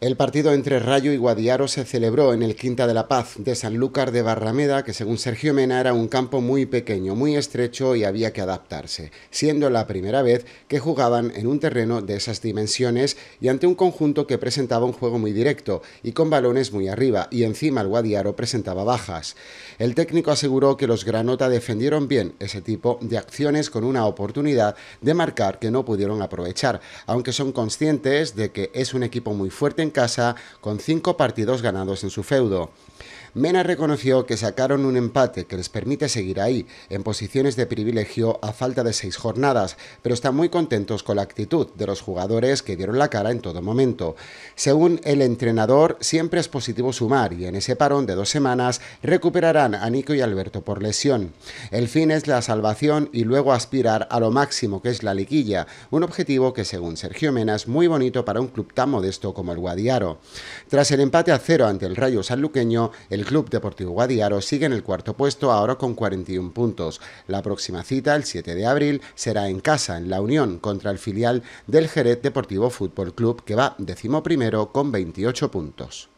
El partido entre Rayo y Guadiaro se celebró en el Quinta de la Paz de Sanlúcar de Barrameda, que según Sergio Mena era un campo muy pequeño, muy estrecho y había que adaptarse, siendo la primera vez que jugaban en un terreno de esas dimensiones y ante un conjunto que presentaba un juego muy directo y con balones muy arriba, y encima el Guadiaro presentaba bajas. El técnico aseguró que los Granota defendieron bien ese tipo de acciones con una oportunidad de marcar que no pudieron aprovechar, aunque son conscientes de que es un equipo muy fuerte en casa con cinco partidos ganados en su feudo. Mena reconoció que sacaron un empate que les permite seguir ahí, en posiciones de privilegio a falta de seis jornadas, pero están muy contentos con la actitud de los jugadores que dieron la cara en todo momento. Según el entrenador, siempre es positivo sumar y en ese parón de dos semanas recuperarán a Nico y Alberto por lesión. El fin es la salvación y luego aspirar a lo máximo que es la liguilla, un objetivo que según Sergio Mena es muy bonito para un club tan modesto como el Guadiaro. Tras el empate a cero ante el Rayo Sanluqueño, el el Club Deportivo Guadiaro sigue en el cuarto puesto ahora con 41 puntos. La próxima cita, el 7 de abril, será en casa, en La Unión, contra el filial del Jerez Deportivo Fútbol Club, que va decimoprimero con 28 puntos.